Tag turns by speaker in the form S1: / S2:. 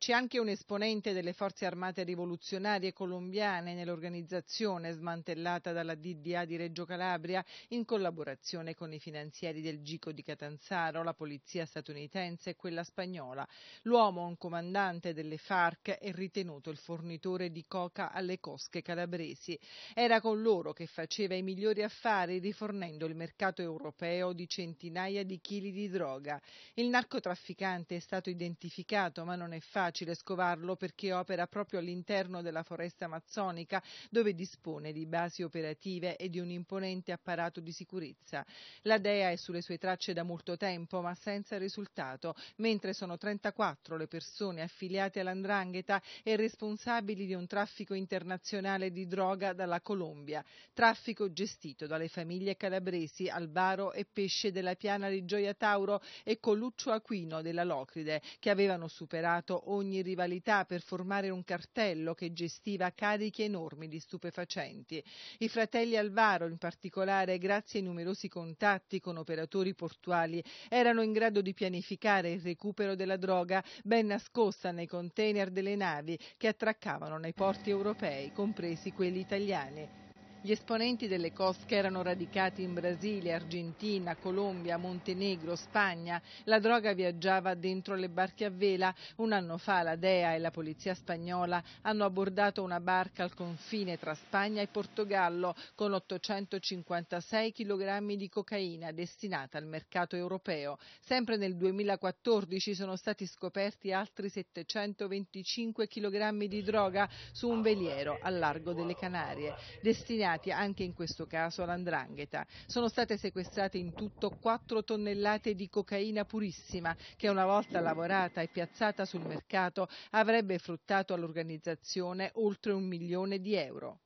S1: C'è anche un esponente delle forze armate rivoluzionarie colombiane nell'organizzazione smantellata dalla DDA di Reggio Calabria in collaborazione con i finanzieri del Gico di Catanzaro, la polizia statunitense e quella spagnola. L'uomo, un comandante delle FARC, è ritenuto il fornitore di coca alle cosche calabresi. Era con loro che faceva i migliori affari rifornendo il mercato europeo di centinaia di chili di droga. Il narcotrafficante è stato identificato ma non è facile facile scovarlo perché opera proprio all'interno della foresta amazzonica, dove dispone di basi operative e di un imponente apparato di sicurezza. La DEA è sulle sue tracce da molto tempo, ma senza risultato, mentre sono 34 le persone affiliate all'Andrangheta e responsabili di un traffico internazionale di droga dalla Colombia, traffico gestito dalle famiglie calabresi Albaro e Pesce della Piana di Gioia Tauro e Coluccio Aquino della Locride, che avevano superato ogni ogni rivalità per formare un cartello che gestiva carichi enormi di stupefacenti. I fratelli Alvaro, in particolare, grazie ai numerosi contatti con operatori portuali, erano in grado di pianificare il recupero della droga ben nascosta nei container delle navi che attraccavano nei porti europei, compresi quelli italiani. Gli esponenti delle cosche erano radicati in Brasile, Argentina, Colombia, Montenegro, Spagna, la droga viaggiava dentro le barche a vela. Un anno fa la DEA e la polizia spagnola hanno abbordato una barca al confine tra Spagna e Portogallo con 856 kg di cocaina destinata al mercato europeo. Sempre nel 2014 sono stati scoperti altri 725 kg di droga su un veliero al largo delle Canarie, destinati affidati anche in questo caso all'andrangheta. Sono state sequestrate in tutto 4 tonnellate di cocaina purissima che una volta lavorata e piazzata sul mercato avrebbe fruttato all'organizzazione oltre un milione di euro.